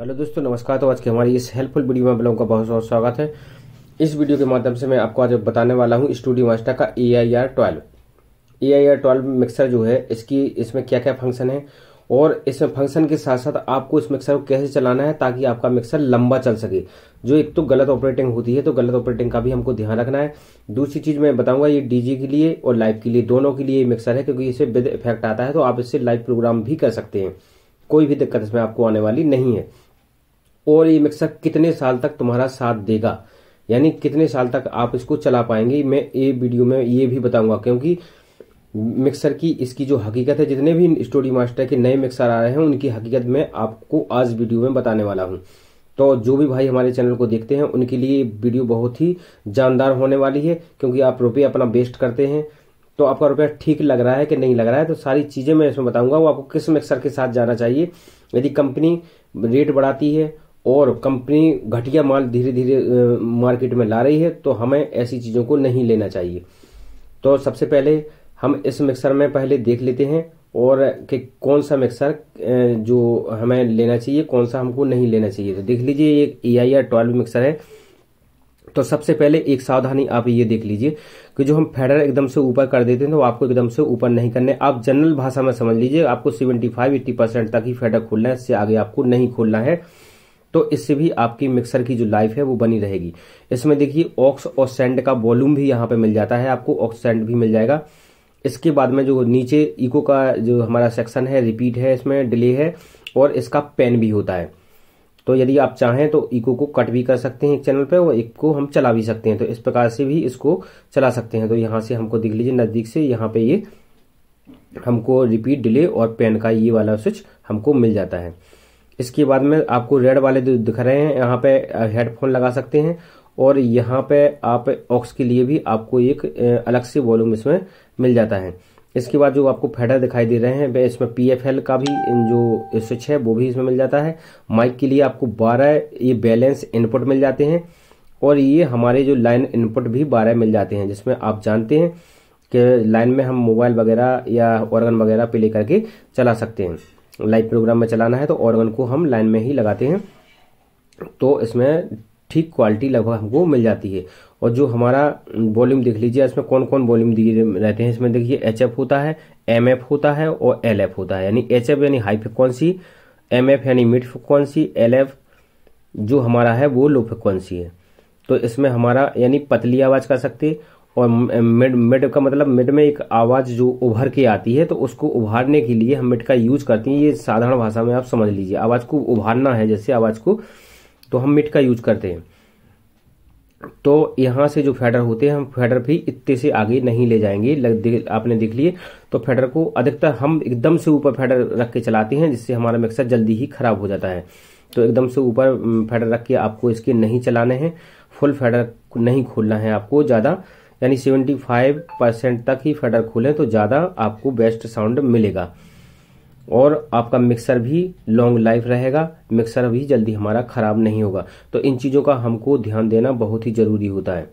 hello दोस्तों नमस्कार तो आज की हमारी इस हेल्पफुल वीडियो में आप लोगों का बहुत बहुत स्वागत है इस वीडियो के माध्यम से मैं आपको आज बताने वाला हूँ स्टूडियो मास्टर का A I R twelve A I R twelve mixer जो है इसकी इसमें क्या क्या फंक्शन है और इसमें फंक्शन के साथ साथ आपको इस मिक्सर को कैसे चलाना है ताकि आपका मिक्सर लंबा चल सके जो एक तो गलत ऑपरेटिंग होती है तो गलत ऑपरेटिंग का भी हमको ध्यान रखना है दूसरी चीज मैं बताऊंगा ये डीजी के लिए और लाइव के लिए दोनों के लिए मिक्सर है क्योंकि इसे विद इफेक्ट आता है तो आप इससे लाइव प्रोग्राम भी कर सकते हैं कोई भी दिक्कत इसमें आपको आने वाली नहीं है और ये मिक्सर कितने साल तक तुम्हारा साथ देगा यानी कितने साल तक आप इसको चला पाएंगे मैं ये वीडियो में ये भी बताऊंगा क्योंकि मिक्सर की इसकी जो हकीकत है जितने भी स्टोरी मास्टर के नए मिक्सर आ रहे हैं उनकी हकीकत मैं आपको आज वीडियो में बताने वाला हूं तो जो भी भाई हमारे चैनल को देखते हैं उनके लिए वीडियो बहुत ही जानदार होने वाली है क्योंकि आप रुपये अपना बेस्ट करते हैं तो आपका रुपया ठीक लग रहा है कि नहीं लग रहा है तो सारी चीज़ें मैं इसमें बताऊंगा वो आपको किस मिक्सर के साथ जाना चाहिए यदि कंपनी रेट बढ़ाती है और कंपनी घटिया माल धीरे धीरे मार्केट में ला रही है तो हमें ऐसी चीज़ों को नहीं लेना चाहिए तो सबसे पहले हम इस मिक्सर में पहले देख लेते हैं और कि कौन सा मिक्सर जो हमें लेना चाहिए कौन सा हमको नहीं लेना चाहिए तो देख लीजिए ये E I R twelve mixer है तो सबसे पहले एक सावधानी आप ये देख लीजिए कि जो हम फेडर एकदम से ऊपर कर देते हैं तो आपको एकदम से ऊपर नहीं करने आप जनरल भाषा में समझ लीजिए आपको 75 80 परसेंट तक ही फेडर खोलना है इससे आगे आपको नहीं खोलना है तो इससे भी आपकी मिक्सर की जो लाइफ है वो बनी रहेगी इसमें देखिए ऑक्स और सेंड का वॉल्यूम भी यहाँ पे मिल जाता है आपको ऑक्स सेंड भी मिल जाएगा इसके बाद में जो नीचे इको का जो हमारा सेक्शन है रिपीट है इसमें डिले है और इसका पेन भी होता है तो यदि आप चाहें तो इको को कट भी कर सकते हैं एक चैनल पे और एक को हम चला भी सकते हैं तो इस प्रकार से भी इसको चला सकते हैं तो यहाँ से हमको देख लीजिए नज़दीक से यहाँ पे ये हमको रिपीट डिले और पेन का ये वाला स्विच हमको मिल जाता है इसके बाद में आपको रेड वाले जो दिख रहे हैं यहाँ पे हेडफोन लगा सकते हैं और यहाँ पे आप ऑक्स के लिए भी आपको एक अलग से वॉल्यूम इसमें मिल जाता है इसके बाद जो आपको फेडर दिखाई दे रहे हैं वह इसमें एल का भी जो स्विच है वो भी इसमें मिल जाता है माइक के लिए आपको 12 ये बैलेंस इनपुट मिल जाते हैं और ये हमारे जो लाइन इनपुट भी 12 मिल जाते हैं जिसमें आप जानते हैं कि लाइन में हम मोबाइल वगैरह या ऑर्गन वगैरह प्ले करके चला सकते हैं लाइव प्रोग्राम में चलाना है तो ऑर्गन को हम लाइन में ही लगाते हैं तो इसमें ठीक क्वालिटी लगभग हमको मिल जाती है और जो हमारा वॉल्यूम देख लीजिए इसमें कौन कौन वॉल्यूम दिए रहते हैं इसमें देखिए एच एफ होता है एम एफ होता है और एल एफ होता है यानी एच एफ यानी हाई फ्रिक्वेंसी एम एफ यानी मिड फ्रिक्वेंसी एल एफ जो हमारा है वो लो फ्रिक्वेंसी है तो इसमें हमारा यानी पतली आवाज़ कर सकते और मिड मिड का मतलब मिड में एक आवाज़ जो उभर के आती है तो उसको उभारने के लिए हम मिड का यूज करते हैं ये साधारण भाषा में आप समझ लीजिए आवाज़ को उभारना है जैसे आवाज़ को तो हम मिट का यूज करते हैं तो यहां से जो फेडर होते हैं हम फेडर भी इतने से आगे नहीं ले जाएंगे लग, आपने देख लिए तो फेडर को अधिकतर हम एकदम से ऊपर फेडर रख के चलाते हैं जिससे हमारा मिक्सर जल्दी ही खराब हो जाता है तो एकदम से ऊपर फेडर रख के आपको इसके नहीं चलाने हैं फुल फेडर नहीं खोलना है आपको ज़्यादा यानी 75 परसेंट तक ही फेडर खोलें तो ज़्यादा आपको बेस्ट साउंड मिलेगा और आपका मिक्सर भी लॉन्ग लाइफ रहेगा मिक्सर भी जल्दी हमारा ख़राब नहीं होगा तो इन चीज़ों का हमको ध्यान देना बहुत ही ज़रूरी होता है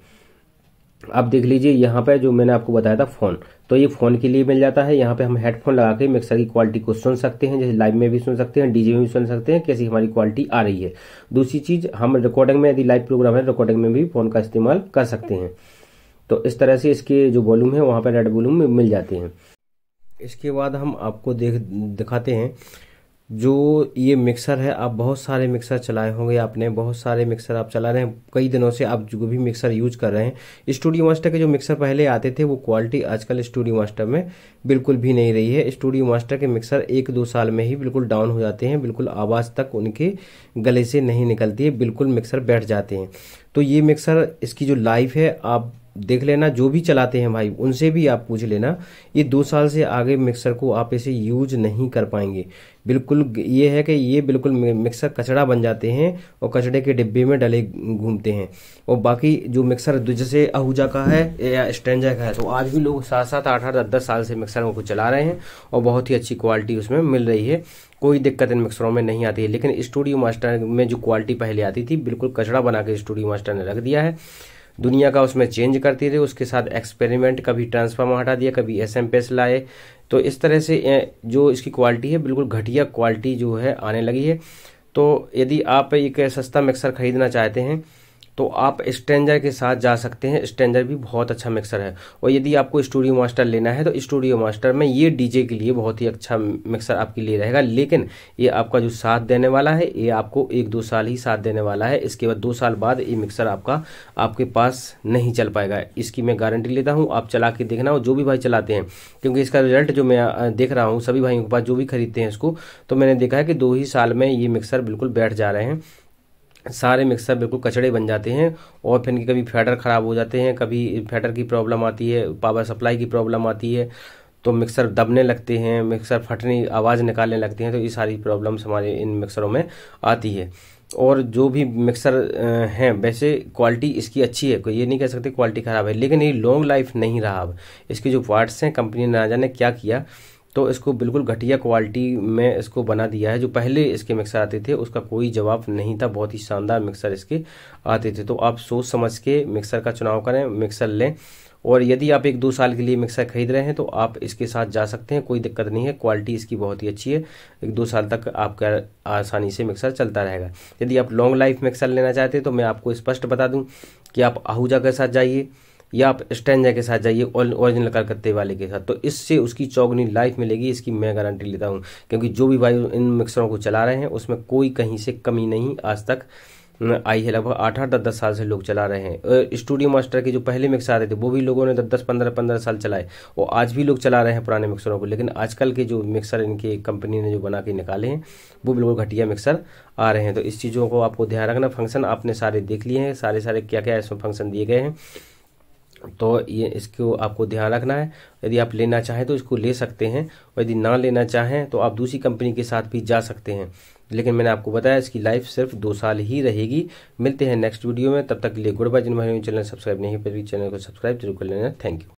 आप देख लीजिए यहाँ पर जो मैंने आपको बताया था फ़ोन तो ये फ़ोन के लिए मिल जाता है यहाँ पे हम हेडफोन लगा के मिक्सर की क्वालिटी को सुन सकते हैं जैसे लाइव में भी सुन सकते हैं डीजे में भी सुन सकते हैं कैसी हमारी क्वालिटी आ रही है दूसरी चीज़ हम रिकॉर्डिंग में यदि लाइव प्रोग्राम है रिकॉर्डिंग में भी फ़ोन का इस्तेमाल कर सकते हैं तो इस तरह से इसके जो वॉल्यूम है वहाँ पर रेड वॉल्यूम मिल जाते हैं इसके बाद हम आपको देख दिखाते हैं जो ये मिक्सर है आप बहुत सारे मिक्सर चलाए होंगे आपने बहुत सारे मिक्सर आप चला रहे हैं कई दिनों से आप जो भी मिक्सर यूज कर रहे हैं स्टूडियो मास्टर के जो मिक्सर पहले आते थे वो क्वालिटी आजकल स्टूडियो मास्टर में बिल्कुल भी नहीं रही है स्टूडियो मास्टर के मिक्सर एक दो साल में ही बिल्कुल डाउन हो जाते हैं बिल्कुल आवाज़ तक उनके गले से नहीं निकलती है बिल्कुल मिक्सर बैठ जाते हैं तो ये मिक्सर इसकी जो लाइफ है आप देख लेना जो भी चलाते हैं भाई उनसे भी आप पूछ लेना ये दो साल से आगे मिक्सर को आप इसे यूज नहीं कर पाएंगे बिल्कुल ये है कि ये बिल्कुल मिक्सर कचड़ा बन जाते हैं और कचड़े के डिब्बे में डले घूमते हैं और बाकी जो मिक्सर जैसे आहूजा का है या स्टेंजा का है तो आज भी लोग सात सात आठ आठ दस दस साल से मिक्सरों को चला रहे हैं और बहुत ही अच्छी क्वालिटी उसमें मिल रही है कोई दिक्कत इन मिक्सरों में नहीं आती है लेकिन स्टूडियो मास्टर में जो क्वालिटी पहले आती थी बिल्कुल कचड़ा बना के स्टूडियो मास्टर ने रख दिया है दुनिया का उसमें चेंज करती रही उसके साथ एक्सपेरिमेंट कभी ट्रांसफार्मर हटा दिया कभी एस एम पेस लाए तो इस तरह से जो इसकी क्वालिटी है बिल्कुल घटिया क्वालिटी जो है आने लगी है तो यदि आप एक सस्ता मिक्सर खरीदना चाहते हैं तो आप स्टेंजर के साथ जा सकते हैं स्टेंजर भी बहुत अच्छा मिक्सर है और यदि आपको स्टूडियो मास्टर लेना है तो स्टूडियो मास्टर में ये डीजे के लिए बहुत ही अच्छा मिक्सर आपके लिए रहेगा लेकिन ये आपका जो साथ देने वाला है ये आपको एक दो साल ही साथ देने वाला है इसके बाद दो साल बाद ये मिक्सर आपका आपके पास नहीं चल पाएगा इसकी मैं गारंटी लेता हूँ आप चला के देखना और जो भी भाई चलाते हैं क्योंकि इसका रिजल्ट जो मैं देख रहा हूँ सभी भाइयों के पास जो भी खरीदते हैं इसको तो मैंने देखा है कि दो ही साल में ये मिक्सर बिल्कुल बैठ जा रहे हैं सारे मिक्सर बिल्कुल कचड़े बन जाते हैं और फिर कभी फैटर ख़राब हो जाते हैं कभी फैटर की प्रॉब्लम आती है पावर सप्लाई की प्रॉब्लम आती है तो मिक्सर दबने लगते हैं मिक्सर फटने आवाज़ निकालने लगते हैं तो ये सारी प्रॉब्लम्स हमारे इन मिक्सरों में आती है और जो भी मिक्सर हैं वैसे क्वालिटी इसकी अच्छी है कोई ये नहीं कह सकते क्वालिटी ख़राब है लेकिन ये लॉन्ग लाइफ नहीं रहा अब इसके जो पार्ट्स हैं कंपनी ने ना जाने क्या किया तो इसको बिल्कुल घटिया क्वालिटी में इसको बना दिया है जो पहले इसके मिक्सर आते थे उसका कोई जवाब नहीं था बहुत ही शानदार मिक्सर इसके आते थे तो आप सोच समझ के मिक्सर का चुनाव करें मिक्सर लें और यदि आप एक दो साल के लिए मिक्सर खरीद रहे हैं तो आप इसके साथ जा सकते हैं कोई दिक्कत नहीं है क्वालिटी इसकी बहुत ही अच्छी है एक दो साल तक आपका आसानी से मिक्सर चलता रहेगा यदि आप लॉन्ग लाइफ मिक्सर लेना चाहते हैं तो मैं आपको स्पष्ट बता दूं कि आप आहूजा के साथ जाइए या आप स्टैंडा के साथ जाइए ओरिजिनल कलकत्ते वाले के साथ तो इससे उसकी चौगनी लाइफ मिलेगी इसकी मैं गारंटी लेता हूँ क्योंकि जो भी भाई इन मिक्सरों को चला रहे हैं उसमें कोई कहीं से कमी नहीं आज तक आई है लगभग आठ आठ दस दस साल से लोग चला रहे हैं स्टूडियो मास्टर के जो पहले मिक्सर आते थे वो भी लोगों ने दस दस पंद्रह पंद्रह साल चलाए और आज भी लोग चला रहे हैं पुराने मिक्सरों को लेकिन आजकल के जो मिक्सर इनके कंपनी ने जो बना के निकाले हैं वो बिल्कुल घटिया मिक्सर आ रहे हैं तो इस चीज़ों को आपको ध्यान रखना फंक्शन आपने सारे देख लिए हैं सारे सारे क्या क्या इसमें फंक्शन दिए गए हैं तो ये इसको आपको ध्यान रखना है यदि आप लेना चाहें तो इसको ले सकते हैं और यदि ना लेना चाहें तो आप दूसरी कंपनी के साथ भी जा सकते हैं लेकिन मैंने आपको बताया इसकी लाइफ सिर्फ दो साल ही रहेगी मिलते हैं नेक्स्ट वीडियो में तब तक के लिए गुड बाय जिन भाई चैनल सब्सक्राइब नहीं तो पर भी चैनल को सब्सक्राइब जरूर कर लेना थैंक यू